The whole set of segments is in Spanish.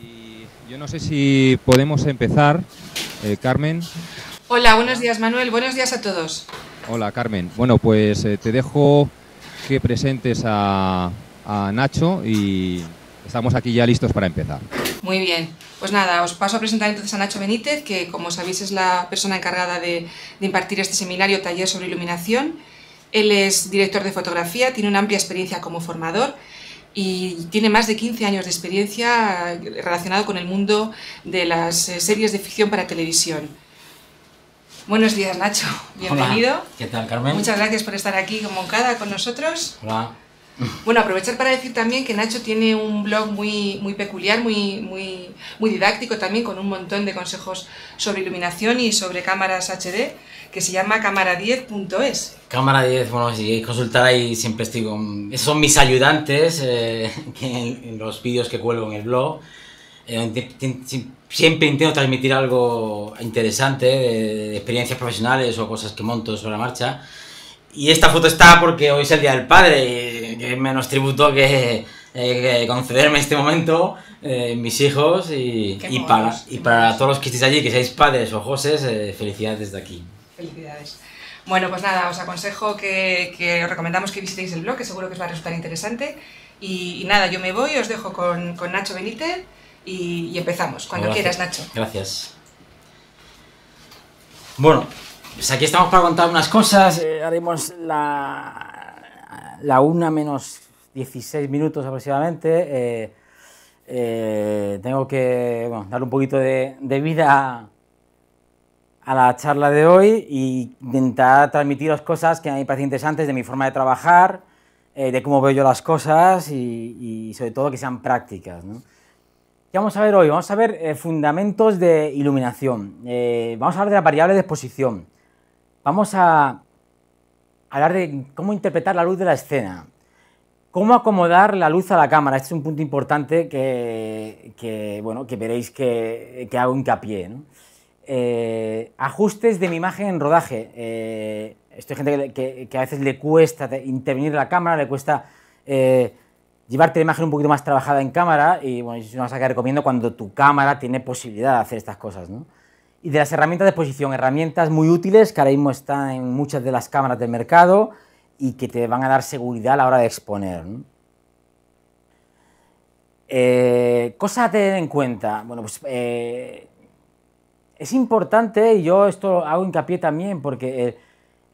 Y yo no sé si podemos empezar, eh, Carmen. Hola, buenos días Manuel, buenos días a todos. Hola Carmen. Bueno, pues eh, te dejo que presentes a, Nacho y estamos aquí ya listos para empezar. Muy bien, pues nada, os paso a presentar entonces a Nacho Benítez, que como sabéis es la persona encargada de, de, impartir este seminario taller sobre iluminación. Él es director de fotografía, tiene una amplia experiencia como formador y tiene más de 15 años de experiencia relacionado con el mundo de las eh, series de ficción para televisión. Buenos días, Nacho. Bienvenido. ¿Qué tal, Carmen? Muchas gracias por estar aquí con Moncada con nosotros. Hola. Bueno, aprovechar para decir también que Nacho tiene un blog muy, muy peculiar, muy, muy, muy didáctico también, con un montón de consejos sobre iluminación y sobre cámaras HD, que se llama cámara10.es. Cámara 10, bueno, si queréis consultar ahí siempre estoy con... son mis ayudantes eh, en, los vídeos que cuelgo en el blog. Eh, siempre intento transmitir algo interesante, experiencias profesionales o cosas que monto sobre la marcha. Y esta foto está porque hoy es el Día del Padre, que menos tributo que, eh, concederme este momento, eh, mis hijos y, para, todos los que estéis allí, que seáis padres o joses, eh, felicidades desde aquí. Felicidades. Bueno, pues nada, os aconsejo que, os recomendamos que visitéis el blog, que seguro que os va a resultar interesante. Y, nada, yo me voy, os dejo con, Nacho Benítez y, empezamos. Cuando quieras, Nacho. Gracias. Bueno, pues aquí estamos para contar unas cosas. Eh, haremos la, la una menos 16 minutos aproximadamente. Eh, eh, tengo que dar un poquito de, vida a la charla de hoy y intentar transmitir las cosas que a mí me parecen interesantes de mi forma de trabajar, de cómo veo yo las cosas y, sobre todo que sean prácticas. ¿no? ¿Qué vamos a ver hoy? Vamos a ver fundamentos de iluminación. vamos a hablar de la variable de exposición. Vamos a hablar de cómo interpretar la luz de la escena. Cómo acomodar la luz a la cámara. Este es un punto importante que, veréis que, hago hincapié. Eh, ajustes de mi imagen en rodaje. Eh, esto gente que, a veces le cuesta intervenir la cámara, le cuesta eh, llevarte la imagen un poquito más trabajada en cámara y bueno, es una cosa que recomiendo cuando tu cámara tiene posibilidad de hacer estas cosas. Y de las herramientas de exposición, herramientas muy útiles que ahora mismo están en muchas de las cámaras del mercado y que te van a dar seguridad a la hora de exponer. Eh, Cosa a tener en cuenta. Bueno, pues eh, es importante, y yo esto hago hincapié también, porque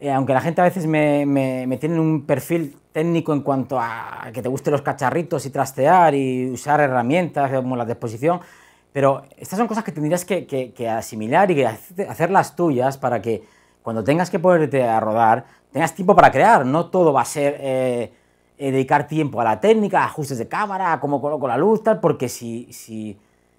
eh, aunque la gente a veces me, me, me, tiene un perfil técnico en cuanto a que te gusten los cacharritos y trastear y usar herramientas como las de exposición, pero estas son cosas que tendrías que, asimilar y que hacerlas tuyas para que cuando tengas que ponerte a rodar, tengas tiempo para crear. No todo va a ser eh, eh, dedicar tiempo a la técnica, ajustes de cámara, cómo coloco la luz, tal, porque si, si,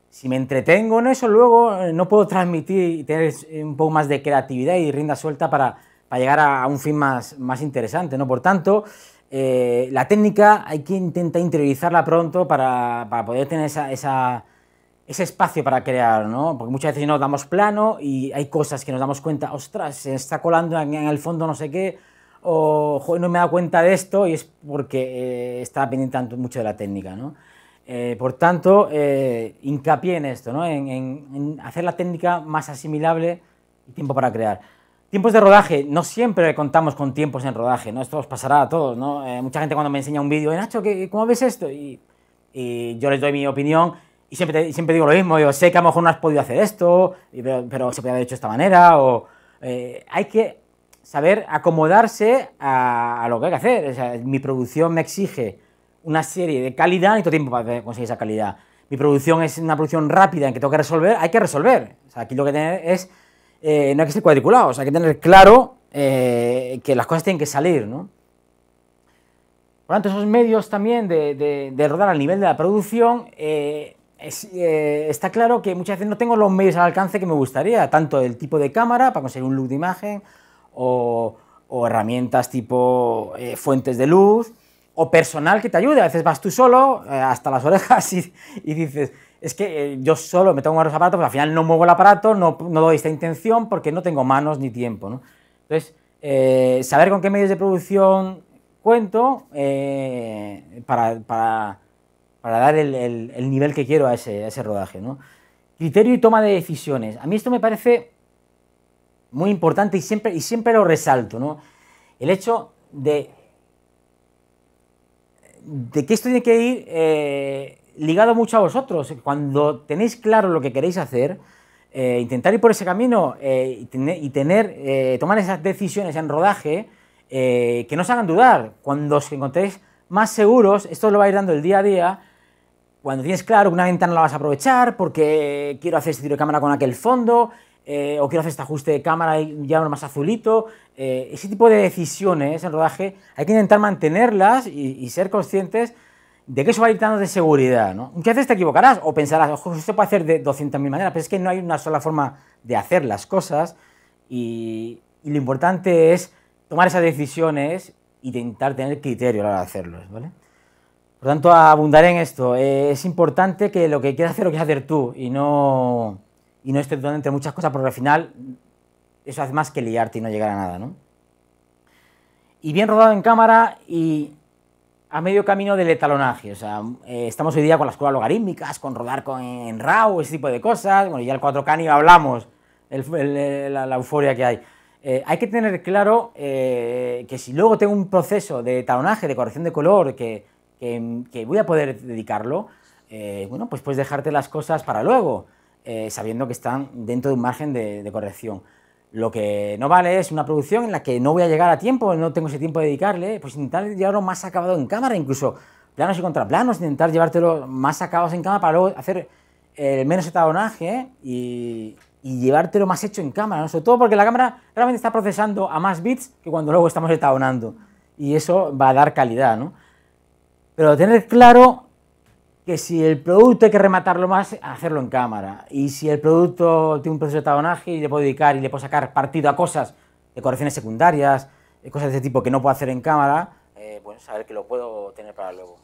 si me entretengo en eso, luego eh, no puedo transmitir y tener un poco más de creatividad y rinda suelta para, llegar a, un fin más, interesante. ¿no? Por tanto, la técnica hay que intentar interiorizarla pronto para, poder tener esa ese espacio para crear, ¿no? Porque muchas veces nos damos plano y hay cosas que nos damos cuenta, ostras, se está colando en, el fondo no sé qué, o no me he dado cuenta de esto y es porque eh, está estaba pendiente tanto, mucho de la técnica, ¿no? Eh, por tanto, eh, hincapié en esto, ¿no? En, hacer la técnica más asimilable y tiempo para crear. Tiempos de rodaje, no siempre contamos con tiempos en rodaje, ¿no? Esto os pasará a todos, ¿no? mucha gente cuando me enseña un vídeo, Nacho, ¿cómo ves esto? Y, y yo les doy mi opinión y siempre, digo lo mismo, yo sé que a lo mejor no has podido hacer esto, pero, se podía haber hecho de esta manera, o eh, hay que saber acomodarse a, lo que hay que hacer. mi producción me exige una serie de calidad y todo tiempo para conseguir esa calidad. Mi producción es una producción rápida en que tengo que resolver, hay que resolver. O sea, aquí lo que tener es, eh, no hay que ser sea, hay que tener claro eh, que las cosas tienen que salir, ¿no? Por lo tanto, esos medios también de, rodar al nivel de la producción eh, está claro que muchas veces no tengo los medios al alcance que me gustaría, tanto el tipo de cámara para conseguir un look de imagen, o, herramientas tipo eh, fuentes de luz, o personal que te ayude. A veces vas tú solo, eh, hasta las orejas, y, dices, es que yo solo me tengo los aparatos, pero al final no muevo el aparato, no, doy esta intención porque no tengo manos ni tiempo. Entonces, saber con qué medios de producción cuento para para dar el, nivel que quiero a ese, rodaje. Criterio y toma de decisiones. A mí esto me parece muy importante y siempre, lo resalto. El hecho de, que esto tiene que ir eh, ligado mucho a vosotros. Cuando tenéis claro lo que queréis hacer, eh, intentar ir por ese camino eh, y tener, tomar esas decisiones en rodaje que no os hagan dudar. Cuando os encontréis más seguros, esto lo vais dando el día a día, cuando tienes claro que una ventana la vas a aprovechar porque quiero hacer este tiro de cámara con aquel fondo, eh, o quiero hacer este ajuste de cámara y ya más azulito. Eh, ese tipo de decisiones en rodaje hay que intentar mantenerlas y, ser conscientes de que eso va a ir dando de seguridad. ¿no? haces veces te equivocarás o pensarás, ojo, se puede hacer de 200.000 maneras, pero es que no hay una sola forma de hacer las cosas y, lo importante es tomar esas decisiones y intentar tener criterio a la hora de hacerlos. ¿vale? Por tanto, abundaré en esto. Eh, es importante que lo que quieras hacer lo quieras hacer tú y no, y no dudando entre muchas cosas, porque al final eso hace más que liarte y no llegar a nada. ¿no? Y bien rodado en cámara y a medio camino del etalonaje. O sea, eh, estamos hoy día con las curvas logarítmicas, con rodar con, en RAW, ese tipo de cosas. Bueno, ya el 4K ni hablamos, la, euforia que hay. Eh, hay que tener claro que si luego tengo un proceso de etalonaje, de corrección de color, que Em, que, voy a poder dedicarlo, eh, bueno, pues puedes dejarte las cosas para luego, eh, sabiendo que están dentro de un margen de, corrección. Lo que no vale es una producción en la que no voy a llegar a tiempo, no tengo ese tiempo de dedicarle, pues intentar llevarlo más acabado en cámara, incluso planos y contraplanos, intentar llevártelo más acabados en cámara para luego hacer el eh, menos etalonaje y, llevártelo más hecho en cámara, sobre todo porque la cámara realmente está procesando a más bits que cuando luego estamos etalonando y eso va a dar calidad, ¿no? Pero tener claro que si el producto hay que rematarlo más, hacerlo en cámara. Y si el producto tiene un proceso de tabonaje y le puedo dedicar y le puedo sacar partido a cosas, de correcciones secundarias, eh, cosas de ese tipo que no puedo hacer en cámara, eh, bueno, saber que lo puedo tener para luego.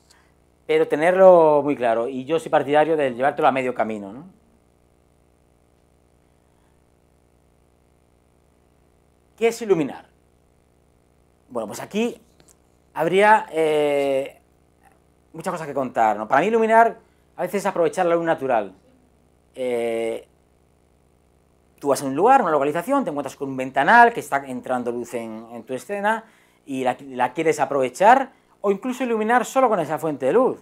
Pero tenerlo muy claro. Y yo soy partidario de llevártelo a medio camino, ¿no? ¿Qué es iluminar? Bueno, pues aquí habría eh, muchas cosas que contar. ¿no? Para mí iluminar a veces es aprovechar la luz natural. Eh, tú vas a un lugar, una localización, te encuentras con un ventanal que está entrando luz en, tu escena y la, quieres aprovechar o incluso iluminar solo con esa fuente de luz.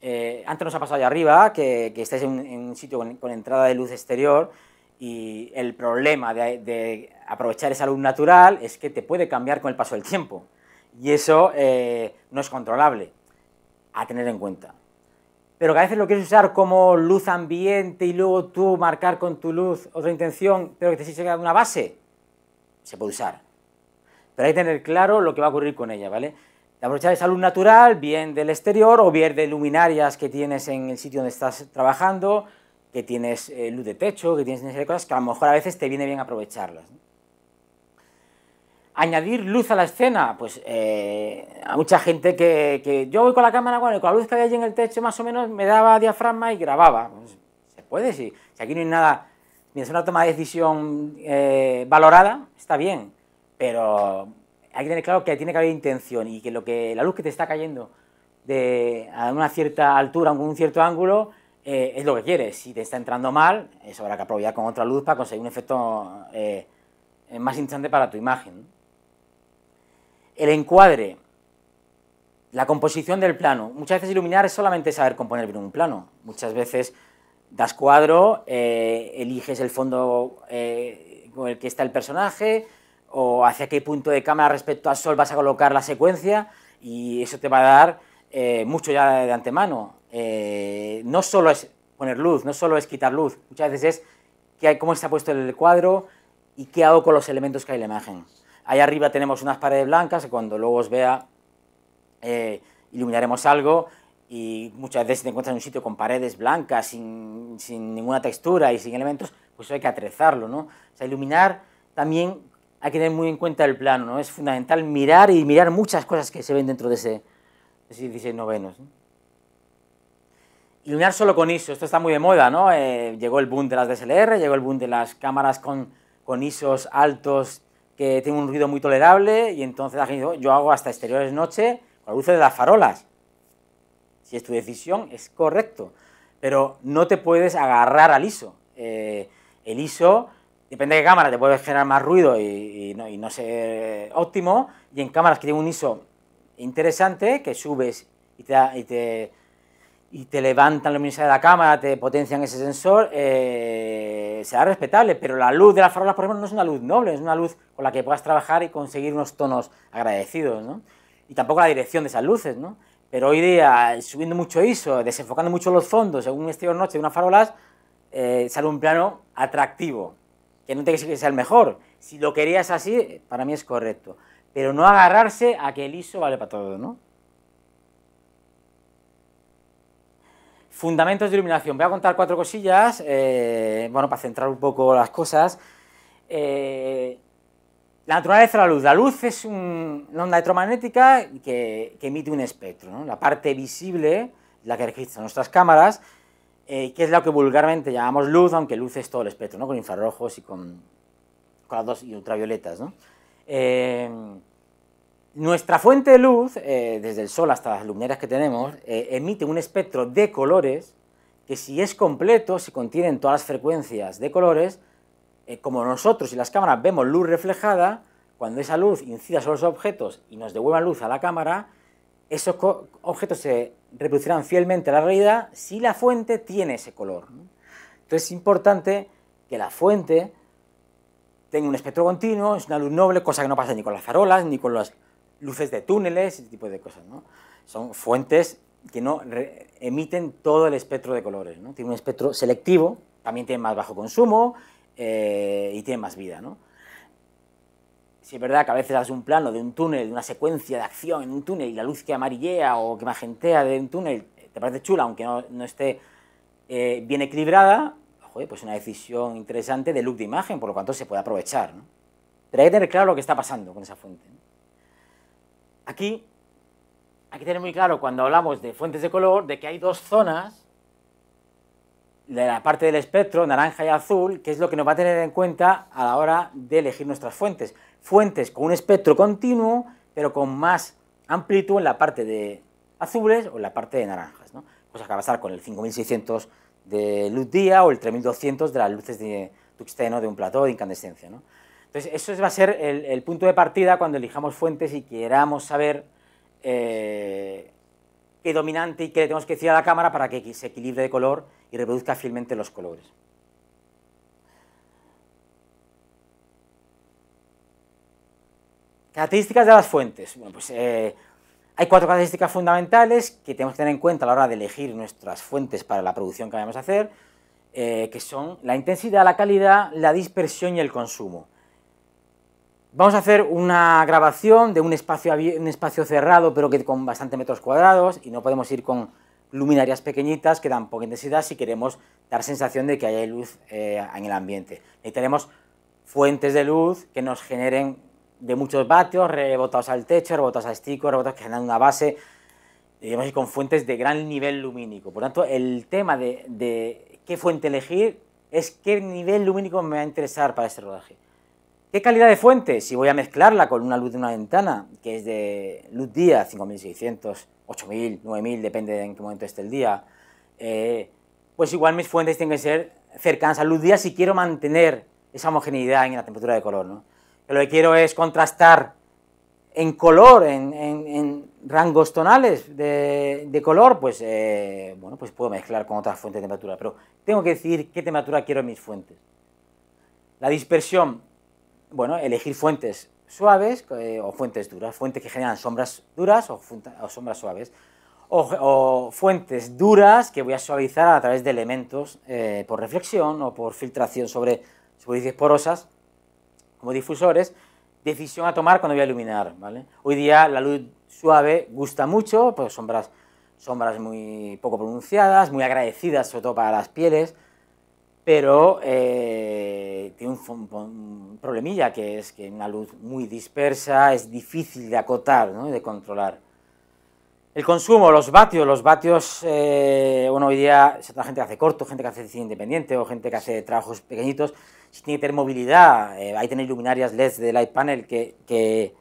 Eh, antes nos ha pasado allá arriba que, que en, un sitio con, entrada de luz exterior y el problema de, aprovechar esa luz natural es que te puede cambiar con el paso del tiempo y eso eh, no es controlable a tener en cuenta. Pero que a veces lo quieres usar como luz ambiente y luego tú marcar con tu luz otra intención, pero que te sigue una base, se puede usar. Pero hay que tener claro lo que va a ocurrir con ella, ¿vale? aprovechar esa luz natural, bien del exterior o bien de luminarias que tienes en el sitio donde estás trabajando, que tienes eh, luz de techo, que tienes cosas que a lo mejor a veces te viene bien aprovecharlas añadir luz a la escena, pues eh, a mucha gente que, yo voy con la cámara, bueno, y con la luz que había allí en el techo más o menos me daba diafragma y grababa. Pues, se puede, sí. Si aquí no hay nada, mientras una toma de decisión eh, valorada, está bien, pero hay que tener claro que tiene que haber intención y que, lo que la luz que te está cayendo a una cierta altura, a un cierto ángulo, eh, es lo que quieres. Si te está entrando mal, eso habrá que aprovechar con otra luz para conseguir un efecto más interesante para tu imagen el encuadre, la composición del plano. Muchas veces iluminar es solamente saber componer bien un plano. Muchas veces das cuadro, eh, eliges el fondo eh, con el que está el personaje o hacia qué punto de cámara respecto al sol vas a colocar la secuencia y eso te va a dar eh, mucho ya de antemano. no solo es poner luz, no solo es quitar luz, muchas veces es hay, cómo está puesto el cuadro y qué hago con los elementos que hay en la imagen. Ahí arriba tenemos unas paredes blancas, cuando luego os vea eh, iluminaremos algo y muchas veces te encuentras en un sitio con paredes blancas, sin, ninguna textura y sin elementos, pues hay que atrezarlo, ¿no? sea, iluminar también hay que tener muy en cuenta el plano, Es fundamental mirar y mirar muchas cosas que se ven dentro de ese, 16 novenos. Iluminar solo con ISO, esto está muy de moda, ¿no? Eh, llegó el boom de las DSLR, llegó el boom de las cámaras con, con ISOs altos que tiene un ruido muy tolerable y entonces la gente oh, yo hago hasta exteriores noche con la luz de las farolas. Si es tu decisión, es correcto, pero no te puedes agarrar al ISO. Eh, el ISO, depende de qué cámara, te puede generar más ruido y, no, y no ser óptimo, y en cámaras que tienen un ISO interesante, que subes y te y te levantan la luminosidad de la cámara, te potencian ese sensor, eh, será respetable, pero la luz de las farolas, por ejemplo, no es una luz noble, es una luz con la que puedas trabajar y conseguir unos tonos agradecidos, ¿no? Y tampoco la dirección de esas luces, ¿no? Pero hoy día, subiendo mucho ISO, desenfocando mucho los fondos, según un noche de unas farolas, eh, sale un plano atractivo, que no te que sea el mejor. Si lo querías así, para mí es correcto. Pero no agarrarse a que el ISO vale para todo, ¿no? Fundamentos de iluminación. Voy a contar cuatro cosillas, eh, bueno, para centrar un poco las cosas. Eh, la naturaleza de la luz. La luz es una onda electromagnética que, emite un espectro. La parte visible, la que registran nuestras cámaras, eh, que es lo que vulgarmente llamamos luz, aunque luz es todo el espectro, ¿no? con infrarrojos y con, con las dos y ultravioletas. ¿no? nuestra fuente de luz, eh, desde el sol hasta las luminarias que tenemos, eh, emite un espectro de colores que si es completo, si contienen todas las frecuencias de colores, eh, como nosotros y las cámaras vemos luz reflejada, cuando esa luz incida sobre los objetos y nos devuelva luz a la cámara, esos objetos se reproducirán fielmente a la realidad si la fuente tiene ese color. Entonces es importante que la fuente tenga un espectro continuo, es una luz noble, cosa que no pasa ni con las farolas, ni con las luces de túneles, ese tipo de cosas. ¿no? Son fuentes que no emiten todo el espectro de colores. ¿no? Tiene un espectro selectivo, también tiene más bajo consumo eh, y tiene más vida. ¿no? Si es verdad que a veces haces un plano de un túnel, de una secuencia de acción en un túnel y la luz que amarillea o que magentea de un túnel eh, te parece chula, aunque no, no esté eh, bien equilibrada, joder, pues una decisión interesante de look de imagen, por lo tanto se puede aprovechar. ¿no? Pero hay que tener claro lo que está pasando con esa fuente. Aquí hay que tener muy claro cuando hablamos de fuentes de color de que hay dos zonas de la parte del espectro, naranja y azul, que es lo que nos va a tener en cuenta a la hora de elegir nuestras fuentes. Fuentes con un espectro continuo, pero con más amplitud en la parte de azules o en la parte de naranjas. ¿no? Cosa que va a estar con el 5600 de luz día o el 3200 de las luces de tuxteno de un plató de incandescencia. ¿no? Entonces, eso va a ser el, punto de partida cuando elijamos fuentes y queramos saber eh, qué dominante y qué le tenemos que decir a la cámara para que se equilibre de color y reproduzca fielmente los colores. Características de las fuentes. Pues, eh, hay cuatro características fundamentales que tenemos que tener en cuenta a la hora de elegir nuestras fuentes para la producción que vamos a hacer, eh, que son la intensidad, la calidad, la dispersión y el consumo. Vamos a hacer una grabación de un espacio, un espacio cerrado, pero que con bastante metros cuadrados, y no podemos ir con luminarias pequeñitas que dan poca intensidad si queremos dar sensación de que hay luz eh, en el ambiente. tenemos fuentes de luz que nos generen de muchos vatios, rebotados al techo, rebotados a estico, rebotados que generan una base, digamos, con fuentes de gran nivel lumínico. Por tanto, el tema de, de qué fuente elegir es qué nivel lumínico me va a interesar para este rodaje. ¿Qué calidad de fuente? Si voy a mezclarla con una luz de una ventana, que es de luz día, 5600, 8000, 9000, depende de en qué momento esté el día, eh, pues igual mis fuentes tienen que ser cercanas a luz día si quiero mantener esa homogeneidad en la temperatura de color. ¿no? lo que quiero es contrastar en color, en, rangos tonales de, color, pues, eh, bueno, pues puedo mezclar con otras fuentes de temperatura, pero tengo que decir qué temperatura quiero en mis fuentes. La dispersión bueno, elegir fuentes suaves eh, o fuentes duras, fuentes que generan sombras duras o, sombras suaves, o, fuentes duras que voy a suavizar a través de elementos eh, por reflexión o por filtración sobre superficies porosas como difusores, decisión a tomar cuando voy a iluminar. Hoy día la luz suave gusta mucho, pues sombras, sombras muy poco pronunciadas, muy agradecidas sobre todo para las pieles, pero eh, tiene un, problemilla que es que una luz muy dispersa es difícil de acotar ¿no? de controlar. El consumo, los vatios, los vatios, eh, bueno, hoy día hay gente que hace corto, gente que hace cine independiente o gente que hace trabajos pequeñitos, si tiene que tener movilidad, eh, ahí tenéis luminarias LED de light panel que, que,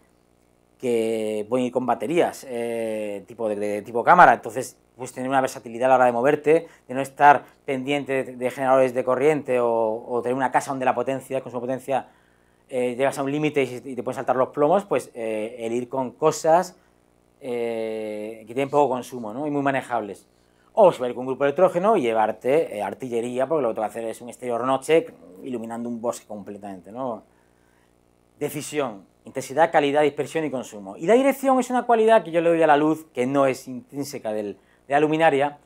pueden ir con baterías eh, tipo, de tipo cámara, entonces pues tener una versatilidad a la hora de moverte, de no estar pendiente de, generadores de corriente o, tener una casa donde la potencia, el consumo de potencia, eh, llegas a un límite y, te pueden saltar los plomos, pues eh, el ir con cosas eh, que tienen poco consumo ¿no? y muy manejables. O subir con un grupo de electrógeno y llevarte eh, artillería, porque lo que te va a hacer es un exterior noche iluminando un bosque completamente. Decisión, intensidad, calidad, dispersión y consumo. Y la dirección es una cualidad que yo le doy a la luz que no es intrínseca del, de la luminaria,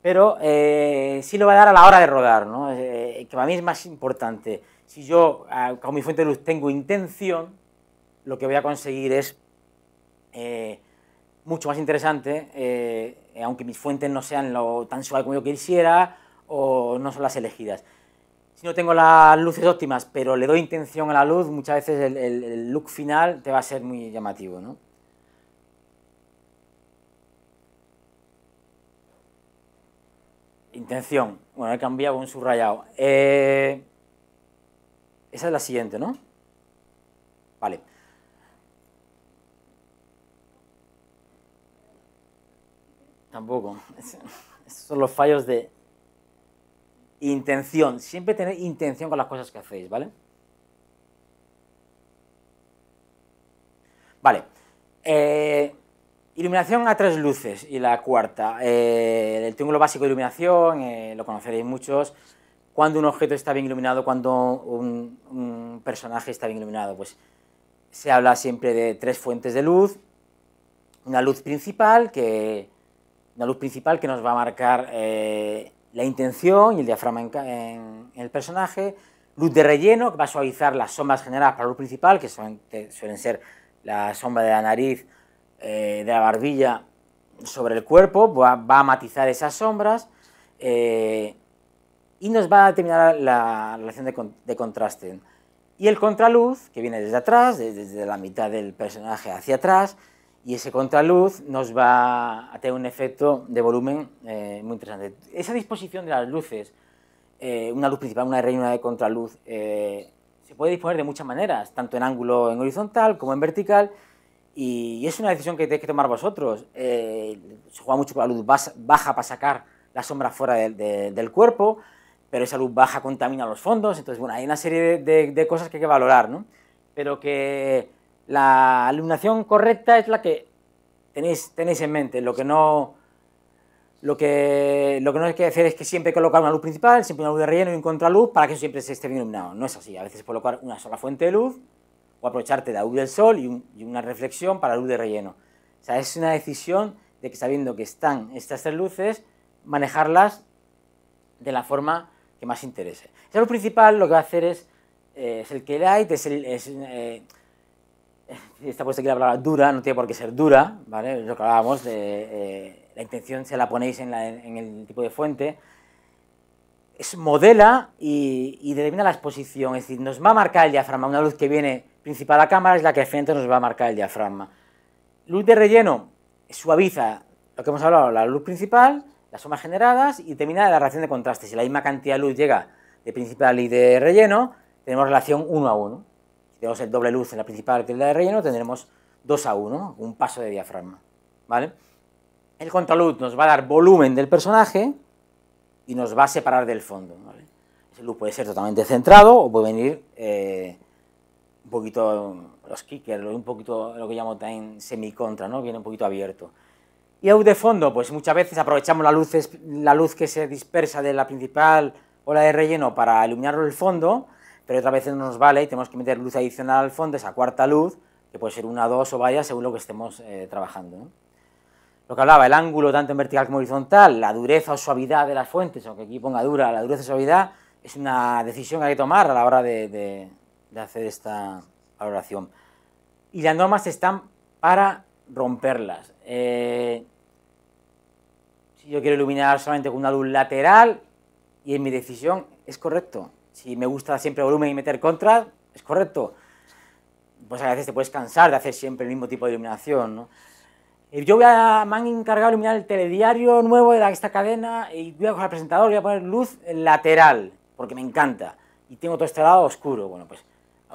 pero eh, sí lo va a dar a la hora de rodar, eh, eh, que para mí es más importante. Si yo ah, con mi fuente de luz tengo intención, lo que voy a conseguir es eh, mucho más interesante, aunque mis fuentes no sean lo, tan suave como yo quisiera o no son las elegidas si no tengo las luces óptimas, pero le doy intención a la luz, muchas veces el, el look final te va a ser muy llamativo, ¿no? Intención. Bueno, he cambiado un subrayado. Eh, esa es la siguiente, ¿no? Vale. Tampoco. Estos son los fallos de intención. Siempre tener intención con las cosas que hacéis, ¿vale? Vale. Eh, Iluminación a tres luces y la cuarta. Eh, el triángulo básico de iluminación, eh, lo conoceréis muchos. Cuando un objeto está bien iluminado, cuando un, personaje está bien iluminado, pues se habla siempre de tres fuentes de luz. Una luz principal que, luz principal que nos va a marcar eh, la intención y el diafragma en, el personaje. Luz de relleno que va a suavizar las sombras generadas para la luz principal, que suelen ser la sombra de la nariz eh, de la barbilla sobre el cuerpo, va, a matizar esas sombras eh, y nos va a determinar la relación de, contraste. Y el contraluz, que viene desde atrás, desde la mitad del personaje hacia atrás, y ese contraluz nos va a tener un efecto de volumen eh, muy interesante. Esa disposición de las luces, una luz principal, una reina de contraluz, se puede disponer de muchas maneras, tanto en ángulo en horizontal como en vertical, y es una decisión que tenéis que tomar vosotros. Eh, se juega mucho con la luz baja para sacar la sombra fuera del cuerpo, pero esa luz baja contamina los fondos. Entonces, bueno, hay una serie de, cosas que hay que valorar, ¿no? Pero que la iluminación correcta es la que tenéis, tenéis en mente. Lo que no. Lo que, lo que no hay que hacer es que siempre colocar una luz principal, siempre una luz de relleno y un contraluz para que siempre se esté bien iluminado. No es así. A veces colocar una sola fuente de luz o aprovecharte de la luz del sol y, una reflexión para la luz de relleno. O sea, es una decisión de que sabiendo que están estas tres luces, manejarlas de la forma que más interese. El lo principal lo que va a hacer es, eh, el que light, es el... Eh, está puesto aquí la palabra dura, no tiene por qué ser dura, ¿vale? Lo que hablábamos, de, eh, la intención se la ponéis en, el tipo de fuente. Es modela y, y determina la exposición, es decir, nos va a marcar el diafragma, una luz que viene principal a cámara es la que al frente nos va a marcar el diafragma. Luz de relleno suaviza lo que hemos hablado, la luz principal, las sombras generadas y termina la relación de contraste. Si la misma cantidad de luz llega de principal y de relleno, tenemos relación 1 a 1. Si tenemos el doble luz en la principal y la de relleno, tendremos 2 a 1, un paso de diafragma. ¿vale? El contraluz nos va a dar volumen del personaje y nos va a separar del fondo. ¿vale? luz puede ser totalmente centrado o puede venir eh, poquito los kickers, un poquito lo que llamo también semicontra, ¿no? Viene un poquito abierto. Y aún de fondo, pues muchas veces aprovechamos la luz, la luz que se dispersa de la principal o la de relleno para iluminar el fondo, pero otras veces no nos vale y tenemos que meter luz adicional al fondo, esa cuarta luz, que puede ser una, dos o varias según lo que estemos eh, trabajando. Lo que hablaba, el ángulo tanto en vertical como horizontal, la dureza o suavidad de las fuentes, aunque aquí ponga dura, la dureza o suavidad es una decisión que hay que tomar a la hora de de hacer esta valoración. Y las normas están para romperlas. Eh, si yo quiero iluminar solamente con una luz lateral y en mi decisión es correcto. Si me gusta siempre volumen y meter contrast, es correcto. Pues a veces te puedes cansar de hacer siempre el mismo tipo de iluminación. Eh, yo voy a, me han encargado de iluminar el telediario nuevo de esta cadena y voy a coger al presentador y voy a poner luz lateral, porque me encanta. Y tengo todo este lado oscuro. Bueno, pues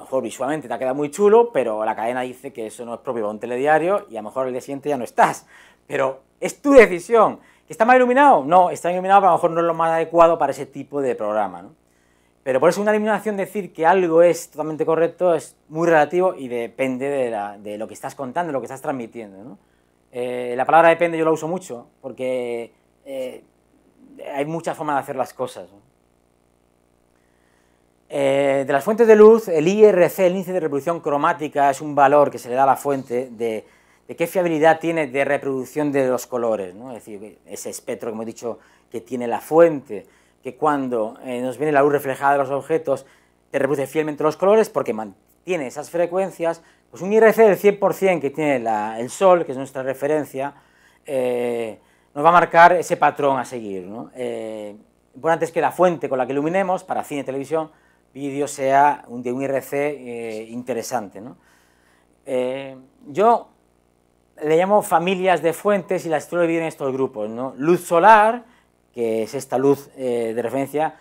a lo mejor visualmente te ha quedado muy chulo, pero la cadena dice que eso no es propio para un telediario y a lo mejor el día siguiente ya no estás. Pero es tu decisión. ¿Que está mal iluminado? No, está iluminado, pero a lo mejor no es lo más adecuado para ese tipo de programa. Pero por eso una iluminación decir que algo es totalmente correcto es muy relativo y depende de, lo que estás contando, de lo que estás transmitiendo. Eh, la palabra depende yo la uso mucho porque eh, hay muchas formas de hacer las cosas. Eh, de las fuentes de luz, el IRC, el índice de reproducción cromática, es un valor que se le da a la fuente de, qué fiabilidad tiene de reproducción de los colores, es decir, ese espectro, como he dicho, que tiene la fuente, que cuando eh, nos viene la luz reflejada de los objetos, te reproduce fielmente los colores porque mantiene esas frecuencias, pues un IRC del 100% que tiene el Sol, que es nuestra referencia, eh, nos va a marcar ese patrón a seguir. ¿no? Eh, importante es que la fuente con la que iluminemos, para cine y televisión, vídeo sea un, de un IRC eh, interesante. Eh, yo le llamo familias de fuentes y las estoy viene en estos grupos. Luz solar, que es esta luz eh, de referencia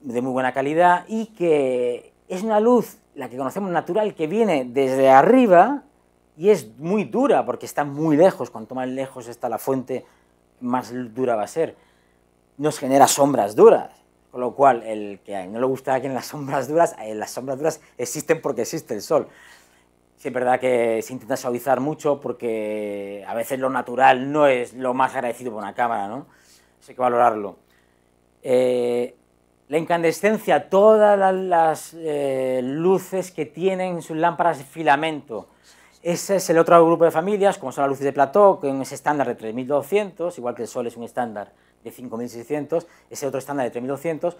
de muy buena calidad y que es una luz, la que conocemos natural, que viene desde arriba y es muy dura porque está muy lejos. Cuanto más lejos está la fuente, más dura va a ser. Nos genera sombras duras con lo cual, el que no le gusta aquí en las sombras duras, en eh, las sombras duras existen porque existe el sol. Sí, es verdad que se intenta suavizar mucho porque a veces lo natural no es lo más agradecido por una cámara, ¿no? hay que valorarlo. Eh, la incandescencia, todas las, eh, luces que tienen sus lámparas de filamento. Ese es el otro grupo de familias, como son las luces de plató, que es estándar de 3200, igual que el sol es un estándar de 5.600, ese otro estándar de 3.200.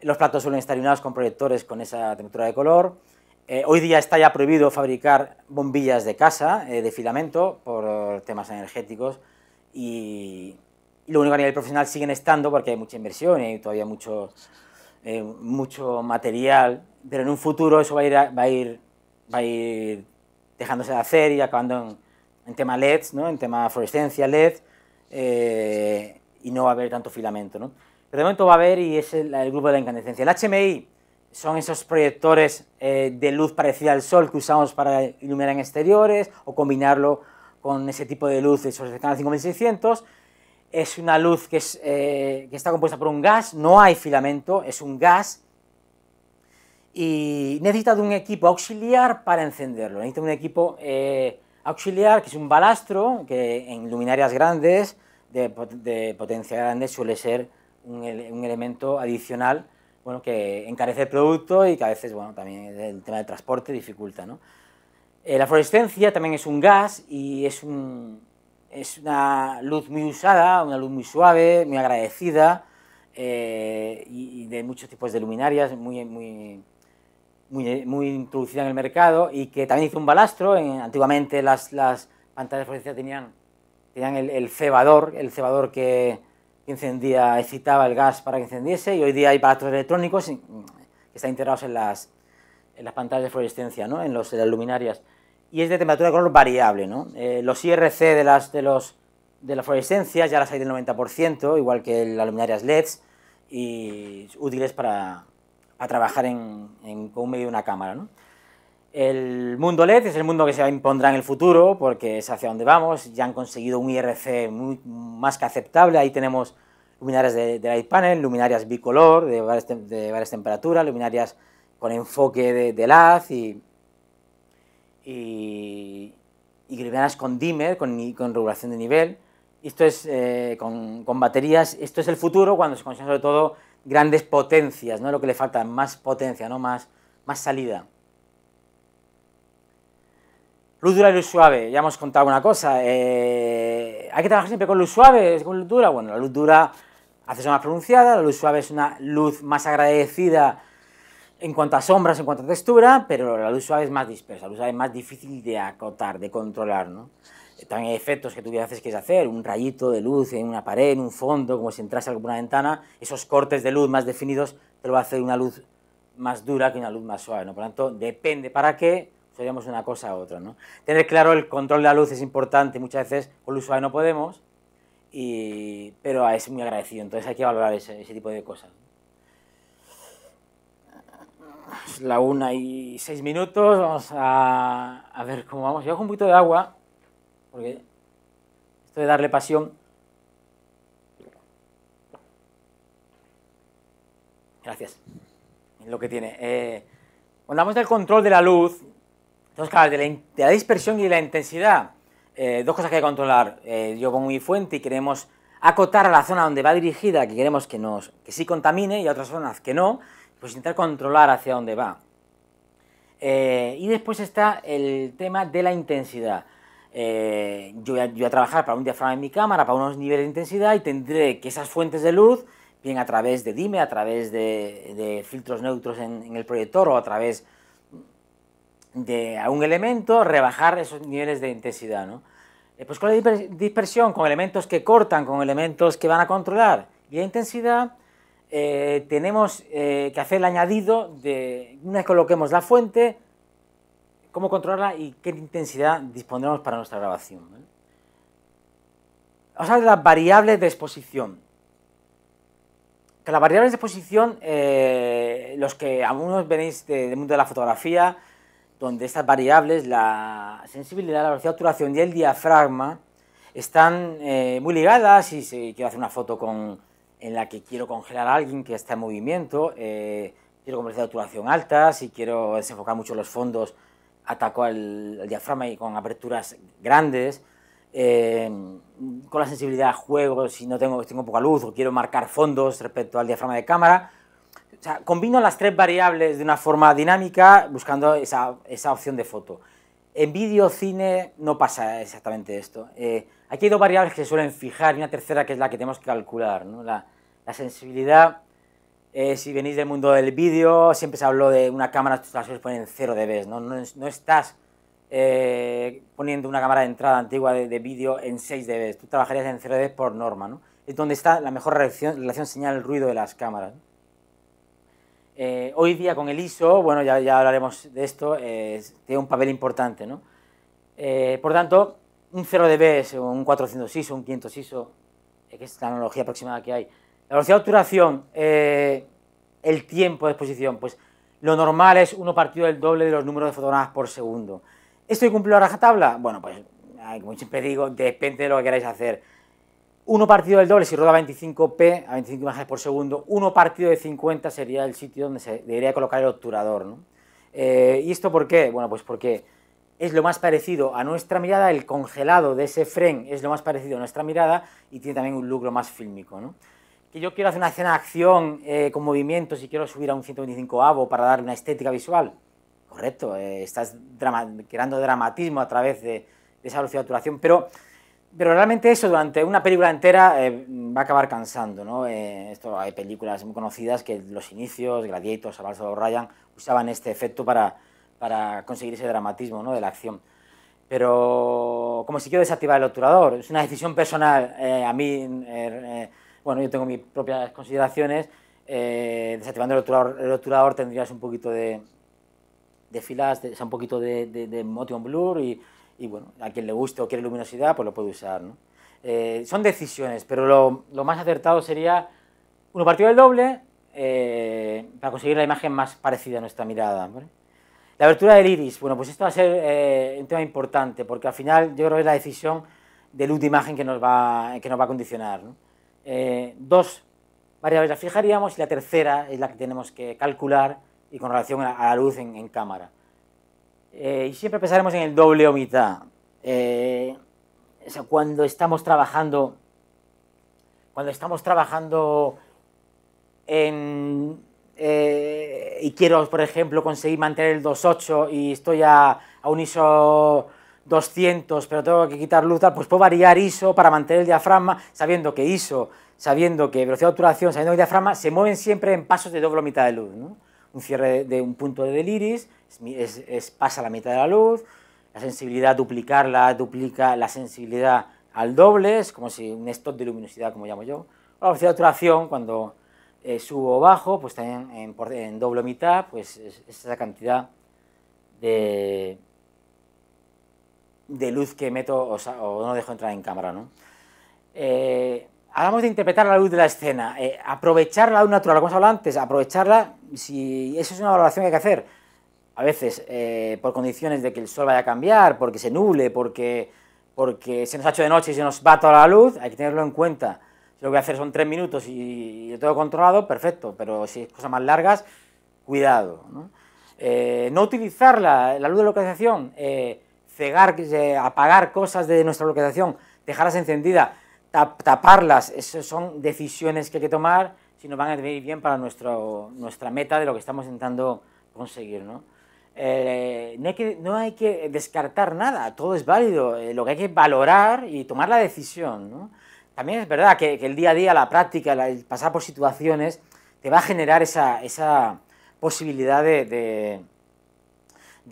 Los platos suelen estar iluminados con proyectores con esa temperatura de color. Eh, hoy día está ya prohibido fabricar bombillas de casa, eh, de filamento, por temas energéticos. Y, lo único a nivel profesional siguen estando porque hay mucha inversión y todavía mucho, eh, mucho material. Pero en un futuro eso va a ir, va a ir, va a ir dejándose de hacer y acabando en, tema LEDs, ¿no? en tema fluorescencia, LED. Eh, y no va a haber tanto filamento. ¿no? Pero de momento va a haber y es el, grupo de la incandescencia. El HMI son esos proyectores eh, de luz parecida al sol que usamos para iluminar en exteriores o combinarlo con ese tipo de luz de esos 5600. Es una luz que, es, eh, que está compuesta por un gas, no hay filamento, es un gas y necesita de un equipo auxiliar para encenderlo. Necesita un equipo eh, auxiliar que es un balastro que en luminarias grandes de, potencia grande suele ser un, elemento adicional bueno, que encarece el producto y que a veces bueno, también el tema del transporte dificulta. ¿no? Eh, la fluorescencia también es un gas y es, un, es una luz muy usada, una luz muy suave, muy agradecida eh, y, de muchos tipos de luminarias, muy, muy, muy, introducida en el mercado y que también hizo un balastro. antiguamente las, las pantallas de fluorescencia tenían tenían el, el, cebador, el cebador que encendía, excitaba el gas para que encendiese, y hoy día hay aparatos electrónicos mm, que están integrados en las, pantallas de fluorescencia, ¿no? en, los, las luminarias. Y es de temperatura de color variable. ¿no? Eh, los IRC de las, de, los, de fluorescencias ya las hay del 90%, igual que las luminarias LEDs, y útiles para, trabajar en, en, con un medio de una cámara. ¿no? El mundo LED es el mundo que se impondrá en el futuro porque es hacia donde vamos. Ya han conseguido un IRC más que aceptable. Ahí tenemos luminarias de, light panel, luminarias bicolor de varias, temperaturas, luminarias con enfoque de, de y, luminarias con dimmer, con, regulación de nivel. Esto es eh, con, baterías. Esto es el futuro cuando se consiguen sobre todo grandes potencias, ¿no? lo que le falta, más potencia, ¿no? más, más salida. Luz dura y luz suave, ya hemos contado una cosa. Eh, hay que trabajar siempre con luz suave, con luz dura. Bueno, la luz dura hace sombras pronunciadas, la luz suave es una luz más agradecida en cuanto a sombras, en cuanto a textura, pero la luz suave es más dispersa, la luz suave es más difícil de acotar, de controlar. ¿no? También efectos que tú haces que quieres hacer, un rayito de luz en una pared, en un fondo, como si entrase por una ventana, esos cortes de luz más definidos te lo va a hacer una luz más dura que una luz más suave. ¿no? Por lo tanto, depende para qué seríamos una cosa a otra. Tener claro el control de la luz es importante, muchas veces con el usuario no podemos, pero es muy agradecido, entonces hay que valorar ese, tipo de cosas. la una y seis minutos, vamos a, ver cómo vamos. Yo hago un poquito de agua, porque esto de darle pasión... Gracias. lo que tiene. Eh, cuando hablamos del control de la luz, entonces, claro, de la, dispersión y de la intensidad, eh, dos cosas que hay que controlar. yo con mi fuente y queremos acotar a la zona donde va dirigida, que queremos que, nos, sí contamine, y a otras zonas que no, pues intentar controlar hacia dónde va. Eh, y después está el tema de la intensidad. Eh, yo, voy a, trabajar para un diafragma en mi cámara, para unos niveles de intensidad, y tendré que esas fuentes de luz, bien a través de DIME, a través de, filtros neutros en, en, el proyector o a través de, a un elemento, rebajar esos niveles de intensidad. Eh, pues con la dispersión, con elementos que cortan, con elementos que van a controlar y la intensidad, eh, tenemos eh, que hacer el añadido de, una vez coloquemos la fuente, cómo controlarla y qué intensidad dispondremos para nuestra grabación. Vamos a hablar de las variables de exposición. Que las variables de exposición, los que algunos venís del mundo de la fotografía, donde estas variables, la sensibilidad, la velocidad de obturación y el diafragma, están eh, muy ligadas si quiero hacer una foto con, en la que quiero congelar a alguien que está en movimiento, eh, quiero con velocidad de obturación alta, si quiero desenfocar mucho los fondos, ataco al, diafragma y con aperturas grandes, eh, con la sensibilidad a juego, si no tengo, tengo poca luz o quiero marcar fondos respecto al diafragma de cámara, o sea, combino las tres variables de una forma dinámica buscando esa, esa opción de foto. En vídeo, cine, no pasa exactamente esto. Eh, aquí hay dos variables que se suelen fijar y una tercera que es la que tenemos que calcular. ¿no? La, la, sensibilidad, eh, si venís del mundo del vídeo, siempre se habló de una cámara, tú la poner en 0 dB. ¿no? No, estás eh, poniendo una cámara de entrada antigua de, vídeo en 6 dB. Tú trabajarías en 0 dB por norma. ¿no? Es donde está la mejor relación, relación señal-ruido de las cámaras. Eh, hoy día con el ISO, bueno, ya, ya hablaremos de esto, tiene un papel importante. ¿no? Eh, por tanto, un 0 dB un 400 ISO, un 500 ISO, eh, que es la analogía aproximada que hay. La velocidad de obturación, el tiempo de exposición, pues lo normal es uno partido del doble de los números de fotogramas por segundo. ¿Esto cumple la rajatabla? Bueno, pues como siempre digo, depende de lo que queráis hacer. Uno partido del doble, si roda 25p, a 25 imágenes por segundo, uno partido de 50 sería el sitio donde se debería colocar el obturador. Eh, ¿Y esto por qué? Bueno, pues porque es lo más parecido a nuestra mirada, el congelado de ese frame es lo más parecido a nuestra mirada y tiene también un lucro más fílmico. ¿no? Que yo quiero hacer una escena de acción eh, con movimientos y quiero subir a un 125avo para dar una estética visual. Correcto, eh, estás creando dramatismo a través de, de esa velocidad de obturación, pero pero realmente eso durante una película entera eh, va a acabar cansando, ¿no? Eh, esto, hay películas muy conocidas que los inicios, Gladiator, Salvador Ryan, usaban este efecto para, para conseguir ese dramatismo ¿no? de la acción. Pero como si quiero desactivar el obturador, es una decisión personal. Eh, a mí, bueno, yo tengo mis propias consideraciones. desactivando el obturador, el obturador, tendrías un poquito de, de filas, un poquito de, de, de motion blur y y bueno, a quien le guste o quiere luminosidad, pues lo puede usar. Eh, son decisiones, pero lo, más acertado sería uno partido del doble eh, para conseguir la imagen más parecida a nuestra mirada. La abertura del iris, bueno, pues esto va a ser eh, un tema importante, porque al final yo creo que es la decisión de luz de imagen que nos va, que nos va a condicionar. dos variables las fijaríamos y la tercera es la que tenemos que calcular y con relación a, la luz en cámara. Eh, y siempre pensaremos en el doble o mitad. Eh, cuando estamos trabajando, cuando estamos trabajando eh, y quiero, por ejemplo, conseguir mantener el 2.8 y estoy a, un ISO 200, pero tengo que quitar luz, pues puedo variar ISO para mantener el diafragma, sabiendo que ISO, sabiendo que velocidad de obturación, sabiendo que el diafragma, se mueven siempre en pasos de doble o mitad de luz. ¿no? un cierre de, un punto de deliris, es, pasa la mitad de la luz, la sensibilidad duplicarla duplica la sensibilidad al doble, es como si un stop de luminosidad, como llamo yo. la velocidad de obturación, cuando eh, subo o bajo, pues también en, en, doble mitad, pues es, esa cantidad de, luz que meto o, no dejo entrar en cámara. ¿no? Eh, hablamos de interpretar la luz de la escena, eh, aprovecharla una natural, como hemos hablado antes, aprovecharla si eso es una valoración que hay que hacer, a veces eh, por condiciones de que el sol vaya a cambiar, porque se nuble, porque, se nos ha hecho de noche y se nos va toda la luz, hay que tenerlo en cuenta. Si lo que voy a hacer son tres minutos y, todo controlado, perfecto, pero si es cosas más largas, cuidado. No, eh, utilizar la, luz de localización, eh, cegar, apagar cosas de nuestra localización, dejarlas encendidas, taparlas, esas son decisiones que hay que tomar y nos van a servir bien para nuestro, nuestra meta de lo que estamos intentando conseguir. ¿no? Eh, no, hay que, no, hay que, descartar nada, todo es válido, eh, lo que hay que valorar y tomar la decisión. ¿no? También es verdad que, el día a día, la práctica, el pasar por situaciones, te va a generar esa, esa posibilidad de,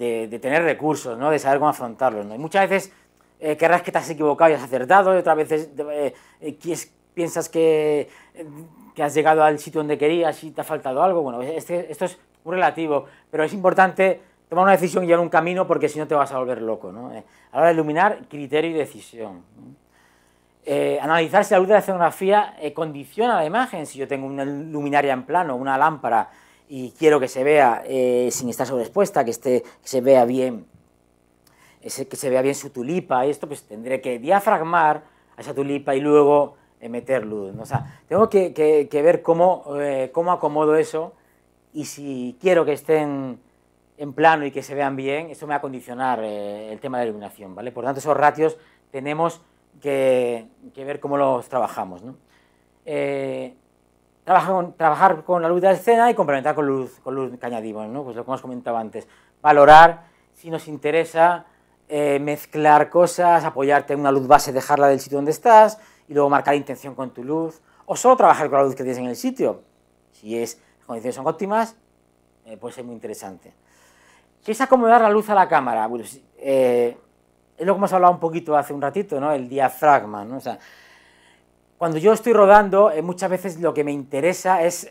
de, tener recursos, ¿no? de saber cómo afrontarlos. ¿no? Y muchas veces eh, querrás que te has equivocado y has acertado, y otras veces piensas que que has llegado al sitio donde querías y te ha faltado algo. Bueno, este, esto es un relativo, pero es importante tomar una decisión y llevar un camino porque si no te vas a volver loco. ¿no? Eh, a la hora de iluminar, criterio y decisión. Eh, analizar si la luz de la escenografía eh, condiciona la imagen. Si yo tengo una luminaria en plano, una lámpara, y quiero que se vea sin estar sobreexpuesta, que, esté, se vea bien que se vea bien su tulipa y esto, pues tendré que diafragmar a esa tulipa y luego eh, meter luz, O sea, tengo que, ver eh, cómo, acomodo eso y si quiero que estén en plano y que se vean bien, eso me va a condicionar eh, el tema de iluminación, ¿vale? Por tanto, esos ratios tenemos que, ver cómo los trabajamos, ¿no? trabajar, con, la luz de la escena y complementar con luz, con luz que añadimos, ¿no? Pues lo que hemos comentado antes. Valorar si nos interesa mezclar cosas, apoyarte en una luz base, dejarla del sitio donde estás, y luego marcar intención con tu luz, o solo trabajar con la luz que tienes en el sitio. Si es, las condiciones son óptimas, eh, puede ser muy interesante. ¿Qué es acomodar la luz a la cámara? Eh, es lo que hemos hablado un poquito hace un ratito, ¿no? el diafragma. ¿no? O sea, cuando yo estoy rodando, eh, muchas veces lo que me interesa es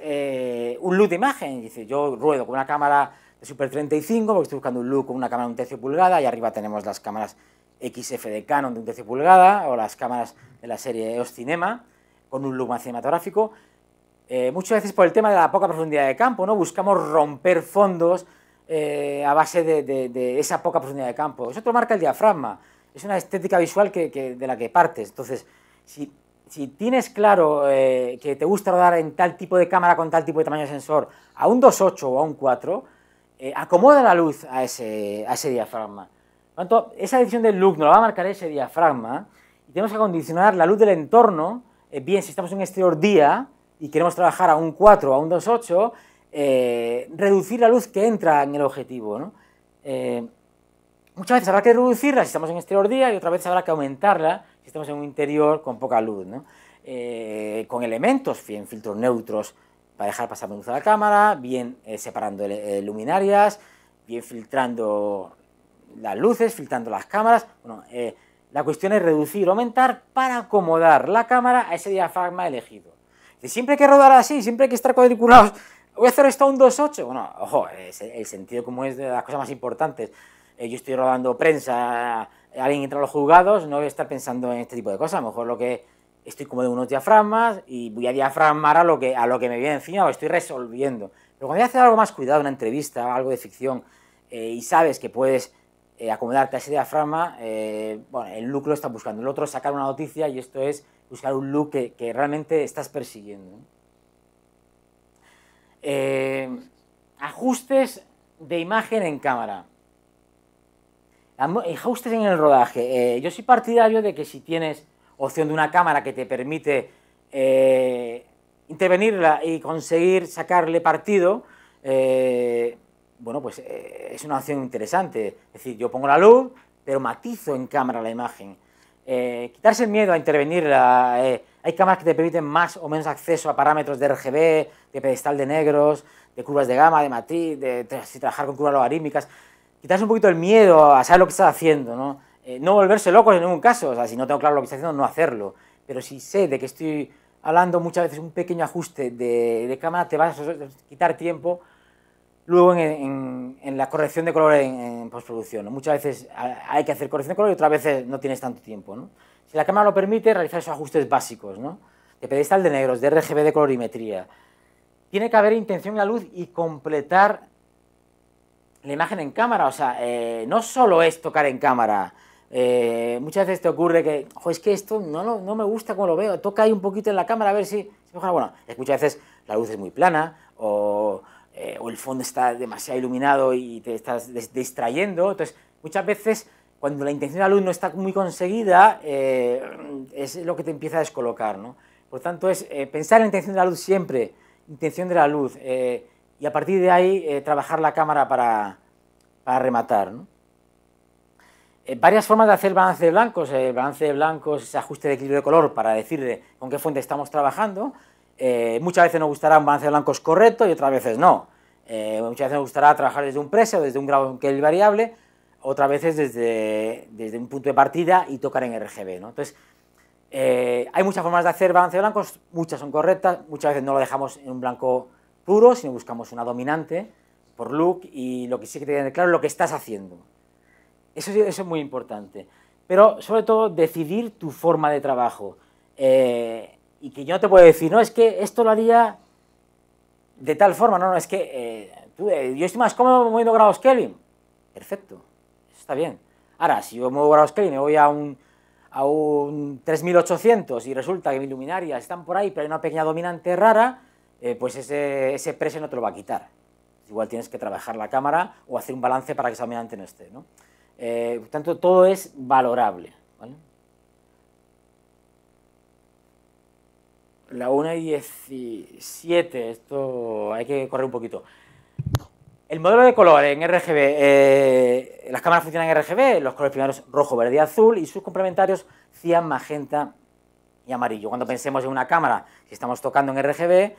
un look de imagen. Dice, yo ruedo con una cámara de Super 35 porque estoy buscando un look con una cámara de un tercio pulgada y arriba tenemos las cámaras XF de Canon de un 13 pulgada o las cámaras de la serie EOS Cinema con un luma cinematográfico. Eh, muchas veces por el tema de la poca profundidad de campo, ¿no? Buscamos romper fondos eh, a base de, esa poca profundidad de campo. Eso te marca el diafragma, es una estética visual que, de la que partes. Entonces, si, tienes claro eh, que te gusta rodar en tal tipo de cámara con tal tipo de tamaño de sensor, a un 2.8 o a un 4, acomoda la luz a ese diafragma tanto, esa decisión del luz nos la va a marcar ese diafragma y tenemos que condicionar la luz del entorno. Eh, bien, si estamos en exterior día y queremos trabajar a un 4 a un 2.8, eh, reducir la luz que entra en el objetivo. Eh, muchas veces habrá que reducirla si estamos en exterior día y otra vez habrá que aumentarla si estamos en un interior con poca luz. Eh, con elementos, bien filtros neutros para dejar pasar luz a la cámara, bien separando luminarias, bien filtrando las luces, filtrando las cámaras. Bueno, eh, la cuestión es reducir o aumentar para acomodar la cámara a ese diafragma elegido. Y siempre hay que rodar así, siempre hay que estar cuadriculados. Voy a hacer esto a un 2.8. Bueno, ojo, es el sentido como es de las cosas más importantes. Eh, yo estoy rodando prensa, alguien entra a los juzgados, no voy a estar pensando en este tipo de cosas. A lo mejor lo que estoy como de unos diafragmas y voy a diafragmar a lo que, a lo que me viene encima o estoy resolviendo. Pero cuando voy a hacer algo más cuidado, una entrevista, algo de ficción, eh, y sabes que puedes eh, acomodarte a ese diafragma, eh, bueno, el look lo buscando, el otro es sacar una noticia y esto es buscar un look que, realmente estás persiguiendo. Eh, ajustes de imagen en cámara. Ajustes en el rodaje. yo soy partidario de que si tienes opción de una cámara que te permite intervenirla y conseguir sacarle partido, bueno, pues eh, es una opción interesante. Es decir, yo pongo la luz, pero matizo en cámara la imagen. Eh, quitarse el miedo a intervenir. Eh, hay cámaras que te permiten más o menos acceso a parámetros de RGB, de pedestal de negros, de curvas de gama, de matriz, de, trabajar con curvas logarítmicas. Quitarse un poquito el miedo a saber lo que estás haciendo, ¿no? no volverse loco en ningún caso. O sea, si no tengo claro lo que estoy haciendo, no hacerlo. Pero si sé de que estoy hablando muchas veces un pequeño ajuste de, de cámara, te vas a quitar tiempo Luego en, la corrección de color en, postproducción. Muchas veces hay que hacer corrección de color y otras veces no tienes tanto tiempo. Si la cámara lo permite, realizar esos ajustes básicos, ¿no? de pedestal de negros, de RGB de colorimetría. Tiene que haber intención en la luz y completar la imagen en cámara. O sea, eh, no solo es tocar en cámara. Eh, muchas veces te ocurre que, ojo, es que esto no, no, me gusta como lo veo, toca ahí un poquito en la cámara a ver si, mejora. Bueno, muchas veces la luz es muy plana o eh, o el fondo está demasiado iluminado y te estás distrayendo. Entonces, muchas veces cuando la intención de la luz no está muy conseguida, eh, es lo que te empieza a descolocar. ¿no? Por tanto, es eh, pensar en la intención de la luz siempre, intención de la luz, y a partir de ahí trabajar la cámara para, para rematar. ¿no? varias formas de hacer balance de blancos, el balance de blancos, ese ajuste de equilibrio de color para decir con qué fuente estamos trabajando, eh, muchas veces nos gustará un balance de blancos correcto y otras veces no. Eh, muchas veces nos gustará trabajar desde un precio, desde un grado que es variable, otras veces desde, desde un punto de partida y tocar en RGB. Entonces, eh, hay muchas formas de hacer balance de blancos, muchas son correctas, muchas veces no lo dejamos en un blanco puro, sino buscamos una dominante por look y lo que sí que tiene claro es lo que estás haciendo. Eso, eso es muy importante. Pero sobre todo, decidir tu forma de trabajo y que yo no te puedo decir, no, es que esto lo haría de tal forma, no, no, es que eh, tú, eh, yo estoy más cómodo moviendo grados Kelvin. Perfecto, está bien. Ahora, si yo muevo grados Kelvin, me voy a un, a un 3800 y resulta que mis luminarias están por ahí, pero hay una pequeña dominante rara, eh, pues ese, ese no te lo va a quitar. Igual tienes que trabajar la cámara o hacer un balance para que esa dominante no esté. ¿no? por tanto, todo es valorable. ¿vale? La 1 y 17, esto hay que correr un poquito. El modelo de color en RGB, eh, las cámaras funcionan en RGB, los colores primarios rojo, verde y azul y sus complementarios cian, magenta y amarillo. Cuando pensemos en una cámara, si estamos tocando en RGB,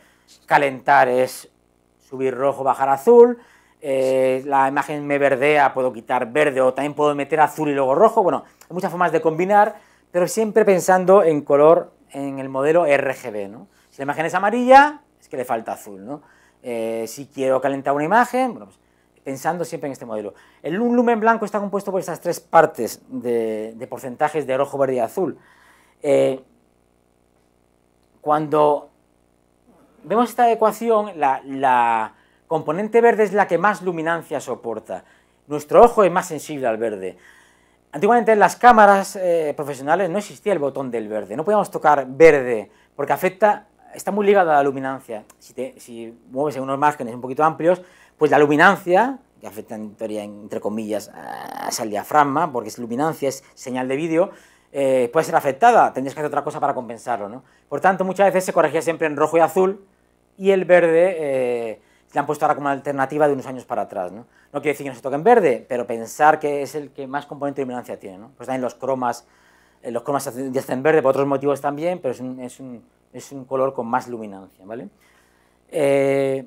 calentar es subir rojo, bajar azul, eh, la imagen me verdea, puedo quitar verde o también puedo meter azul y luego rojo. Bueno, hay muchas formas de combinar, pero siempre pensando en color en el modelo RGB. Si la imagen es amarilla, es que le falta azul. Eh, si quiero calentar una imagen, pues, pensando siempre en este modelo. El lumen blanco está compuesto por esas tres partes de, porcentajes de rojo, verde y azul. Eh, cuando vemos esta ecuación, la, componente verde es la que más luminancia soporta. Nuestro ojo es más sensible al verde. Antiguamente en las cámaras eh, profesionales no existía el botón del verde, no podíamos tocar verde porque afecta, está muy ligada a la luminancia. Si, mueves en unos márgenes un poquito amplios, pues la luminancia, que afecta en teoría entre comillas al diafragma, porque es luminancia, es señal de vídeo, eh, puede ser afectada, tendrías que hacer otra cosa para compensarlo. ¿no? Por tanto, muchas veces se corregía siempre en rojo y azul y el verde... Eh, le han puesto ahora como alternativa de unos años para atrás. ¿no? quiere decir que no se toque en verde, pero pensar que es el que más componente de luminancia tiene. Pues también los cromas, eh, los cromas ya están en verde por otros motivos también, pero es un, color con más luminancia. Eh,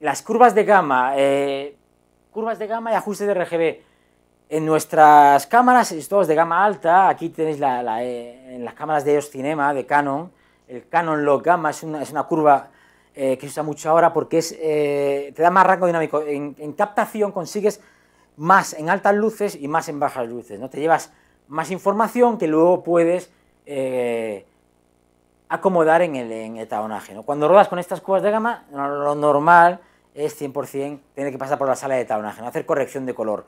las curvas de gama, eh, curvas de gama y ajustes de RGB. En nuestras cámaras, todos de gama alta, aquí tenéis en las cámaras de EOS Cinema, de Canon, el canon log gamma es una, curva eh, que se usa mucho ahora porque es, eh, te da más rango dinámico. En, captación consigues más en altas luces y más en bajas luces. ¿no? Te llevas más información que luego puedes eh, acomodar en el, en Cuando rodas con estas curvas de gama, lo normal es 100% tener que pasar por la sala de tabonaje, hacer corrección de color.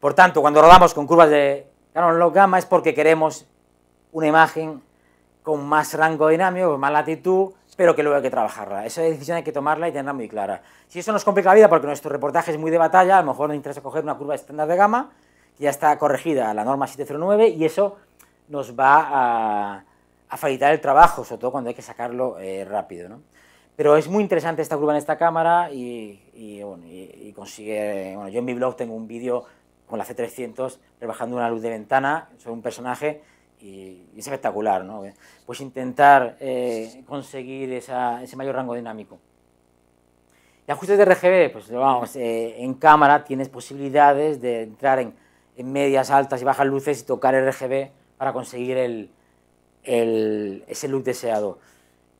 Por tanto, cuando rodamos con curvas de canon log gamma es porque queremos una imagen con más rango dinámico, más latitud, pero que luego hay que trabajarla. Esa decisión hay que tomarla y tenerla muy clara. Si eso nos complica la vida porque nuestro reportaje es muy de batalla, a lo mejor nos interesa coger una curva estándar de gama... ya está corregida la norma 709 y eso nos va a, facilitar el trabajo, sobre todo cuando hay que sacarlo eh, rápido. ¿no? Pero es muy interesante esta curva en esta cámara y, bueno, y, consigue... Bueno, yo en mi blog tengo un vídeo con la C300 rebajando una luz de ventana sobre un personaje y, es espectacular, ¿no? Pues intentar eh, conseguir ese mayor rango dinámico. Y ajustes de RGB, pues vamos, eh, en cámara tienes posibilidades de entrar en, medias altas y bajas luces y tocar el RGB para conseguir ese look deseado.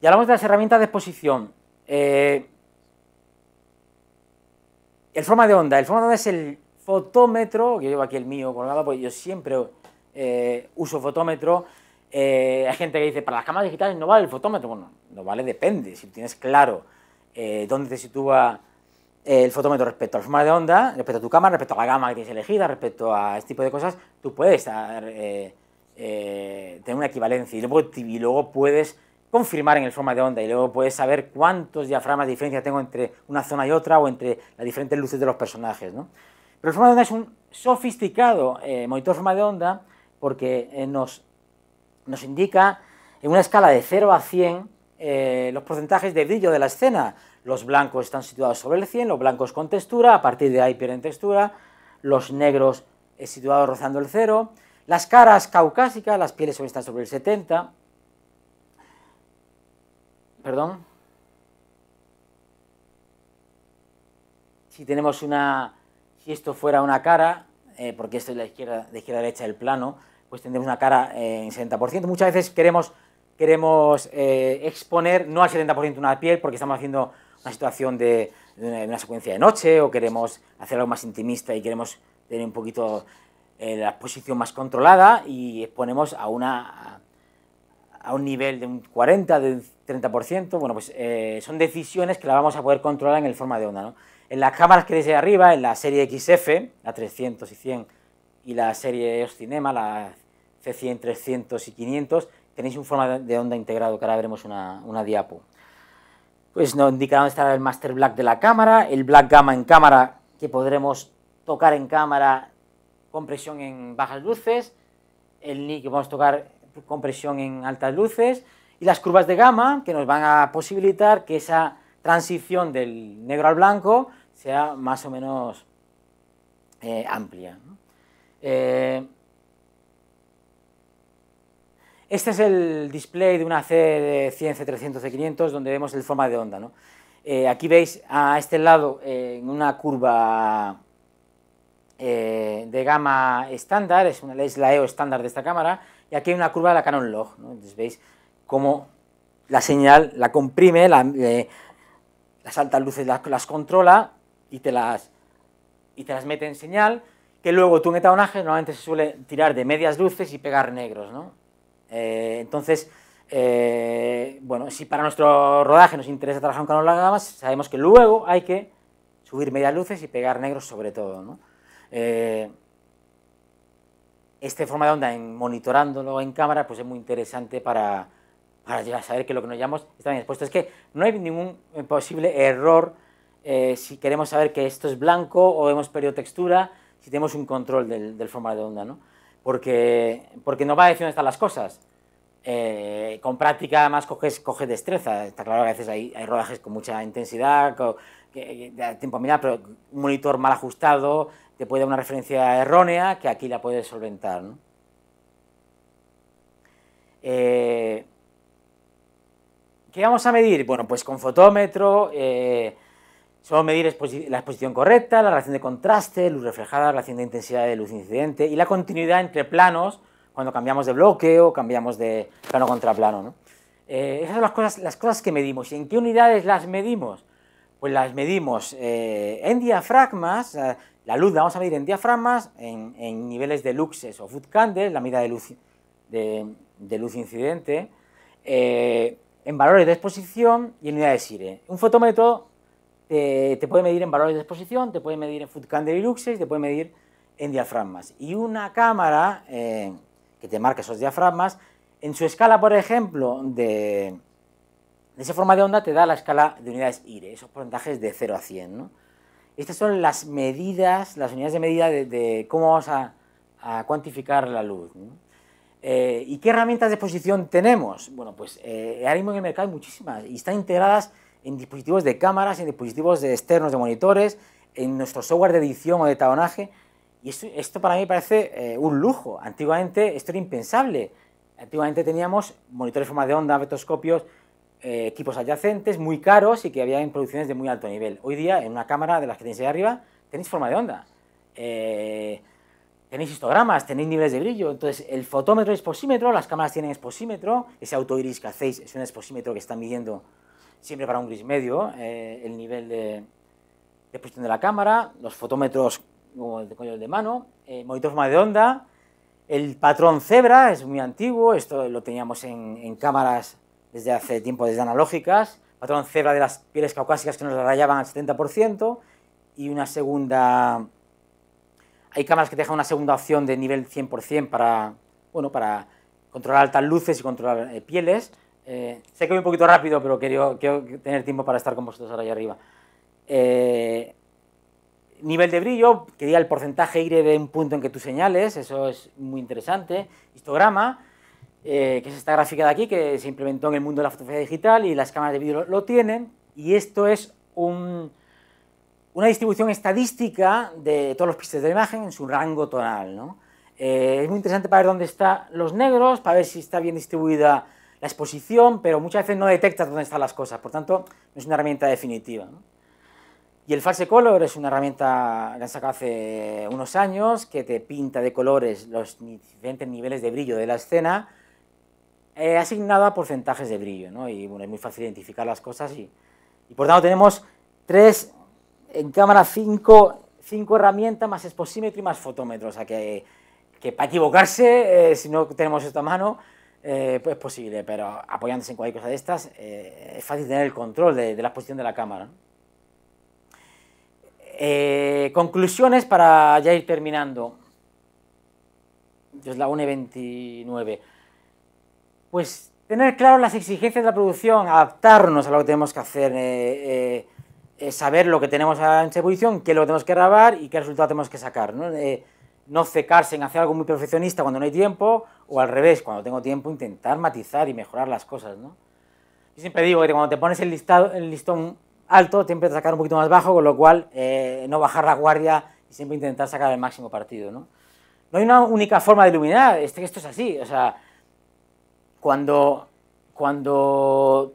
Y hablamos de las herramientas de exposición. Eh, el forma de onda. El forma de onda es el fotómetro, que llevo aquí el mío colgado, pues yo siempre eh, uso fotómetro. Eh, hay gente que dice, para las cámaras digitales no vale el fotómetro. Bueno, no vale, depende. Si tienes claro eh, dónde te sitúa el fotómetro respecto a forma formato de onda, respecto a tu cámara, respecto a la gama que tienes elegida, respecto a este tipo de cosas, tú puedes tener una equivalencia y luego, y luego puedes confirmar en el forma de onda y luego puedes saber cuántos diaframas de diferencia tengo entre una zona y otra o entre las diferentes luces de los personajes. ¿no? Pero el formato de onda es un sofisticado eh, monitor forma de onda porque eh, nos, nos indica en una escala de 0 a 100 eh, los porcentajes de brillo de la escena. Los blancos están situados sobre el 100, los blancos con textura, a partir de ahí pierden textura, los negros eh, situados rozando el 0, las caras caucásicas, las pieles están sobre el 70, perdón, si tenemos una, si esto fuera una cara, eh, porque esto es la izquierda, de izquierda a derecha del plano, pues tendremos una cara eh, en 70%. Muchas veces queremos, queremos eh, exponer no al 70% una piel porque estamos haciendo una situación de, una, secuencia de noche o queremos hacer algo más intimista y queremos tener un poquito la posición más controlada y exponemos a a un nivel de un 40, de un 30%, bueno, pues son decisiones que las vamos a poder controlar en el forma de onda, ¿no? En las cámaras que veis de arriba, en la serie XF, la 300 y 100, y la serie EOS Cinema, la C100, 300 y 500, tenéis un formato de onda integrado, que ahora veremos una, diapo. Pues nos indica dónde estará el master black de la cámara, el black gamma en cámara, que podremos tocar en cámara con presión en bajas luces, el NI que vamos tocar con presión en altas luces, y las curvas de gamma que nos van a posibilitar que esa transición del negro al blanco sea más o menos eh, amplia. Eh, este es el display de una C de 100, C300, C500, donde vemos el forma de onda. Eh, aquí veis a este lado en una curva de gama estándar, es, la EO estándar de esta cámara, y aquí hay una curva de la Canon Log. Entonces veis cómo la señal la comprime, las altas luces las controla y te las, y te las mete en señal, que luego tu en normalmente se suele tirar de medias luces y pegar negros, ¿no? Eh, entonces, eh, bueno, si para nuestro rodaje nos interesa trabajar con canon gamas, sabemos que luego hay que subir medias luces y pegar negros sobre todo, ¿no? Eh, este forma de onda, en monitorándolo en cámara, pues es muy interesante para, para saber que lo que nos llamamos está bien expuesto. Es que no hay ningún posible error eh, si queremos saber que esto es blanco o hemos perdido textura, si tenemos un control del, del formato de onda, Porque, porque no va a decir dónde están las cosas. Eh, con práctica además coges, coges destreza, está claro que a veces hay, hay rodajes con mucha intensidad, que, da tiempo a mirar, pero un monitor mal ajustado te puede dar una referencia errónea que aquí la puedes solventar. Eh, ¿Qué vamos a medir? Bueno, pues con fotómetro, Solo medir la exposición correcta, la relación de contraste, luz reflejada, relación de intensidad de luz incidente y la continuidad entre planos cuando cambiamos de bloque o cambiamos de plano contra plano. Eh, esas son las cosas, las cosas que medimos. ¿Y en qué unidades las medimos? Pues las medimos eh, en diafragmas, eh, la luz la vamos a medir en diafragmas, en, niveles de luxes o food candles, la medida de luz, de, luz incidente, en valores de exposición y en unidades SIRE. Un fotómetro eh, te puede medir en valores de exposición, te puede medir en food y luxes, te puede medir en diafragmas. Y una cámara eh, que te marca esos diafragmas, en su escala, por ejemplo, de, esa forma de onda te da la escala de unidades IRE, esos porcentajes de 0 a 100. Estas son las medidas, las unidades de medida de, cómo vamos a, cuantificar la luz. Eh, ¿Y qué herramientas de exposición tenemos? Bueno, pues eh, ahora mismo en el mercado hay muchísimas y están integradas en dispositivos de cámaras, en dispositivos externos de monitores, en nuestro software de edición o de tabonaje. Y esto, para mí parece eh, un lujo. Antiguamente esto era impensable. Antiguamente teníamos monitores de forma de onda, vetoscopios, eh, equipos adyacentes muy caros y que había en producciones de muy alto nivel. Hoy día, en una cámara de las que tenéis ahí arriba, tenéis forma de onda. Eh, tenéis histogramas, tenéis niveles de brillo. Entonces, el fotómetro es posímetro, las cámaras tienen exposímetro, ese autoiris que hacéis es un exposímetro que está midiendo siempre para un gris medio, eh, el nivel de, posición de la cámara, los fotómetros como de mano, el eh, monitor de onda, el patrón cebra es muy antiguo, esto lo teníamos en, cámaras desde hace tiempo, desde analógicas, patrón cebra de las pieles caucásicas que nos rayaban al 70% y una segunda... Hay cámaras que dejan una segunda opción de nivel 100% para, para controlar altas luces y controlar eh, pieles. Eh, sé que voy un poquito rápido, pero quiero, tener tiempo para estar con vosotros ahora allá arriba. Eh, nivel de brillo, que diga el porcentaje Y de un punto en que tú señales, eso es muy interesante. Histograma, eh, que es esta gráfica de aquí, que se implementó en el mundo de la fotografía digital y las cámaras de vídeo lo, tienen. Y esto es una distribución estadística de todos los píxeles de la imagen en su rango tonal. es muy interesante para ver dónde están los negros, para ver si está bien distribuida la exposición, pero muchas veces no detectas dónde están las cosas, por tanto, no es una herramienta definitiva. Y el false color es una herramienta que han sacado hace unos años, que te pinta de colores los diferentes niveles de brillo de la escena, eh, asignada a porcentajes de brillo, y bueno, es muy fácil identificar las cosas, y, por tanto tenemos tres, en cámara cinco, herramientas, más exposímetro y más fotómetros, o que, que para equivocarse, eh, si no tenemos esto a mano, eh, pues es posible, pero apoyándose en cualquier cosa de estas, eh, es fácil tener el control de, la posición de la cámara. Eh, conclusiones para ya ir terminando. Es la 29. Pues tener claro las exigencias de la producción, adaptarnos a lo que tenemos que hacer, saber lo que tenemos en a posición, qué es lo que tenemos que grabar y qué resultado tenemos que sacar no cecarse en hacer algo muy profesionista cuando no hay tiempo, o al revés, cuando tengo tiempo, intentar matizar y mejorar las cosas, ¿no? Yo siempre digo que cuando te pones el, listón alto, siempre sacar un poquito más bajo, con lo cual eh, no bajar la guardia y siempre intentar sacar el máximo partido, ¿no? hay una única forma de iluminar, este, esto es así, o sea, cuando, cuando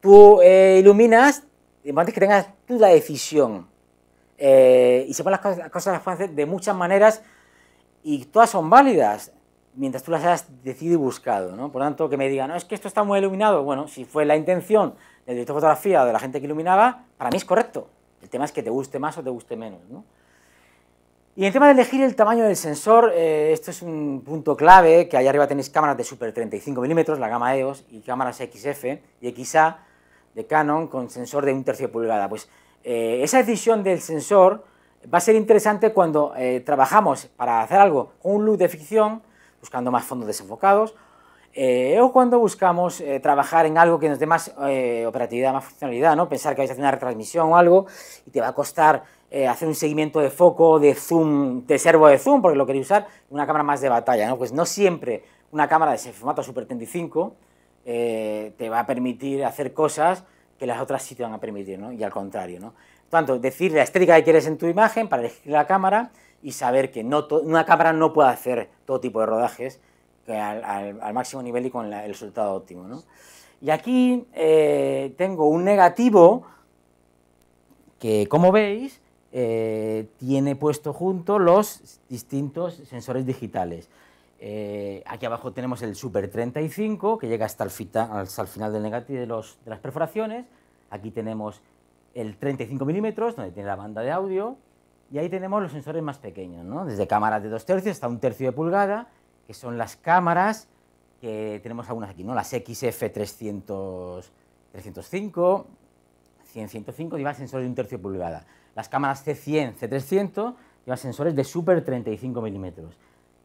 tú eh, iluminas, lo importante es que tengas tú la decisión, eh, y se ponen las cosas, de muchas maneras y todas son válidas mientras tú las hayas decidido y buscado. ¿no? Por tanto, que me digan, no, es que esto está muy iluminado. Bueno, si fue la intención del director de fotografía o de la gente que iluminaba, para mí es correcto. El tema es que te guste más o te guste menos. ¿no? Y en tema de elegir el tamaño del sensor, eh, esto es un punto clave, que allá arriba tenéis cámaras de super 35 mm, la gama EOS, y cámaras XF y XA de Canon con sensor de un tercio de pulgada. Pues eh, esa decisión del sensor va a ser interesante cuando eh, trabajamos para hacer algo, un look de ficción, buscando más fondos desenfocados, eh, o cuando buscamos trabajar en algo que nos dé más operatividad, más funcionalidad, ¿no? Pensar que vais a hacer una retransmisión o algo y te va a costar hacer un seguimiento de foco, de zoom, de servo de zoom, porque lo queréis usar una cámara más de batalla, ¿no? Pues no siempre una cámara de ese formato Super 35 te va a permitir hacer cosas que las otras sí te van a permitir, ¿no? Y al contrario, ¿no? Tanto decir la estética que quieres en tu imagen para elegir la cámara y saber que una cámara no puede hacer todo tipo de rodajes al, máximo nivel y con el resultado óptimo, Y aquí eh, tengo un negativo que, como veis, eh, tiene puesto junto los distintos sensores digitales. Eh, aquí abajo tenemos el Super 35, que llega hasta el, final del de, las perforaciones. Aquí tenemos el 35 milímetros, donde tiene la banda de audio. Y ahí tenemos los sensores más pequeños, desde cámaras de 2 tercios hasta un tercio de pulgada, que son las cámaras que tenemos algunas aquí, las XF300, 305, 100, 105, llevan sensores de un tercio de pulgada. Las cámaras C100, C300 llevan sensores de super 35 milímetros.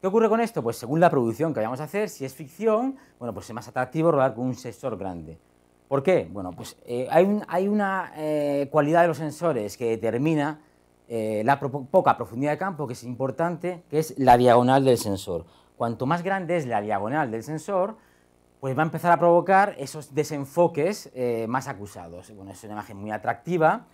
¿Qué ocurre con esto? Pues según la producción que vayamos a hacer, si es ficción, bueno, pues es más atractivo rodar con un sensor grande. ¿Por qué? Bueno, pues eh, hay, una eh, cualidad de los sensores que determina eh, la poca profundidad de campo, que es importante, que es la diagonal del sensor. Cuanto más grande es la diagonal del sensor, pues va a empezar a provocar esos desenfoques más acusados. Bueno, es una imagen muy atractiva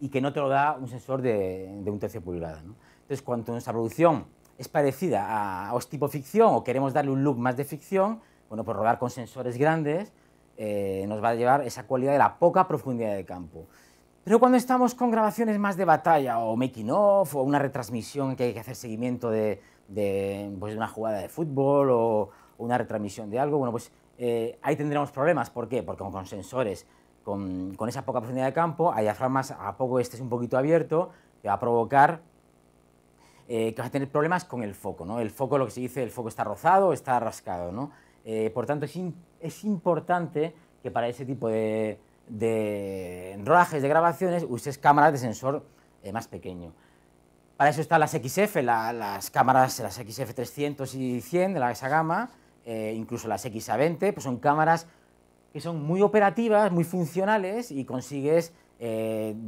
y que no te lo da un sensor de, un tercio pulgada. Entonces, cuanto nuestra producción es parecida a, o tipo ficción o queremos darle un look más de ficción, bueno, pues rodar con sensores grandes eh, nos va a llevar esa cualidad de la poca profundidad de campo. Pero cuando estamos con grabaciones más de batalla o making off o una retransmisión que hay que hacer seguimiento pues, de, una jugada de fútbol o una retransmisión de algo, bueno, pues eh, ahí tendremos problemas. ¿Por qué? Porque con, sensores, con, esa poca profundidad de campo, hay diafragmas a poco este es un poquito abierto, que va a provocar eh, que vas a tener problemas con el foco. ¿no? El foco, lo que se dice, el foco está rozado, está rascado. ¿no? Eh, por tanto, es, importante que para ese tipo de, de rodajes, de grabaciones, uses cámaras de sensor eh, más pequeño. Para eso están las XF, las cámaras, las XF 300 y 100 de la, esa gama, incluso las XA20, pues son cámaras que son muy operativas, muy funcionales y consigues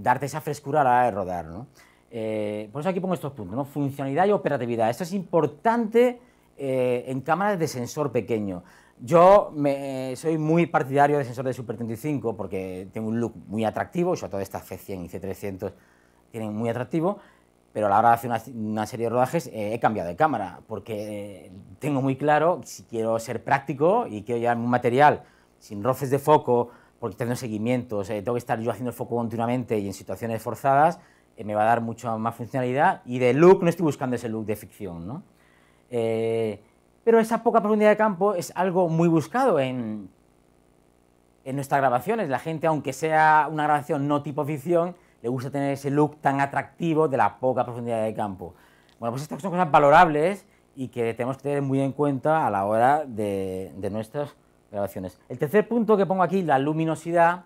darte esa frescura a la hora de rodar. ¿no? Eh, por eso aquí pongo estos puntos, ¿no? funcionalidad y operatividad. Esto es importante eh, en cámaras de sensor pequeño. Yo eh, soy muy partidario del sensor de Super 35 porque tiene un look muy atractivo, sobre todo esta C100 y C300 tienen muy atractivo, pero a la hora de hacer una, serie de rodajes eh, he cambiado de cámara porque tengo muy claro si quiero ser práctico y quiero llevar un material sin roces de foco, porque tengo seguimientos, tengo que estar yo haciendo el foco continuamente y en situaciones forzadas, eh, me va a dar mucha más funcionalidad y de look no estoy buscando ese look de ficción. Eh, pero esa poca profundidad de campo es algo muy buscado en, en nuestras grabaciones. La gente, aunque sea una grabación no tipo ficción, le gusta tener ese look tan atractivo de la poca profundidad de campo. Bueno, pues estas son cosas valorables y que tenemos que tener muy en cuenta a la hora de, nuestras grabaciones. El tercer punto que pongo aquí, la luminosidad,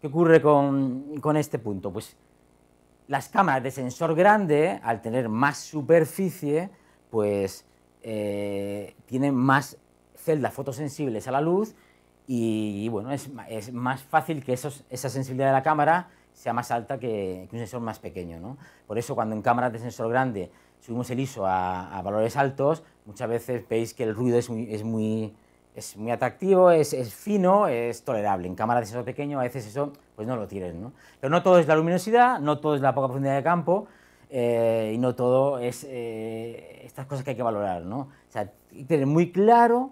¿qué ocurre con, con este punto? Pues las cámaras de sensor grande, al tener más superficie, pues eh, tienen más celdas fotosensibles a la luz y, bueno, es, más fácil que esa sensibilidad de la cámara sea más alta que, un sensor más pequeño. ¿no? Por eso cuando en cámaras de sensor grande subimos el ISO a, valores altos, muchas veces veis que el ruido es muy, es muy es muy atractivo, es, fino, es tolerable. En cámaras de sensor pequeño a veces eso pues no lo tienes. ¿no? Pero no todo es la luminosidad, no todo es la poca profundidad de campo eh, y no todo es eh, estas cosas que hay que valorar. ¿no? O sea, tener muy claro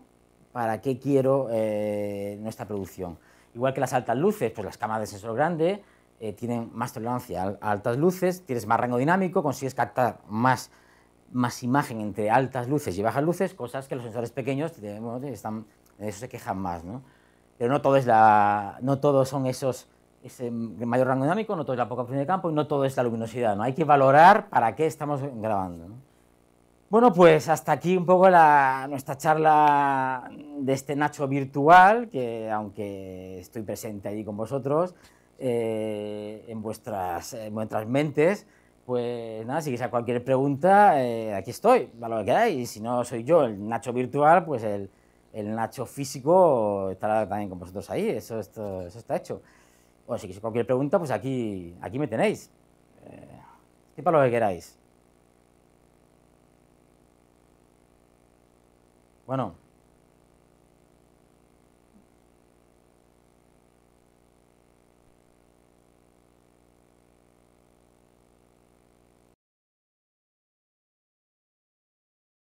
para qué quiero eh, nuestra producción. Igual que las altas luces, pues las cámaras de sensor grande tienen más tolerancia a altas luces, tienes más rango dinámico, consigues captar más más imagen entre altas luces y bajas luces, cosas que los sensores pequeños están de eso se quejan más, ¿no? Pero no todo, es la, no todo son esos, ese mayor rango dinámico, no todo es la poca profundidad de campo y no todo es la luminosidad, ¿no? Hay que valorar para qué estamos grabando, ¿no? Bueno, pues hasta aquí un poco nuestra charla de este Nacho virtual, que aunque estoy presente allí con vosotros, eh, en, vuestras, vuestras mentes, pues nada, si queréis cualquier pregunta, eh, aquí estoy, que Y si no soy yo el Nacho virtual, pues el, el Nacho físico estará también con vosotros ahí, eso, esto, está hecho. O si cualquier pregunta, pues aquí, aquí me tenéis. Eh, Qué para lo que queráis. Bueno.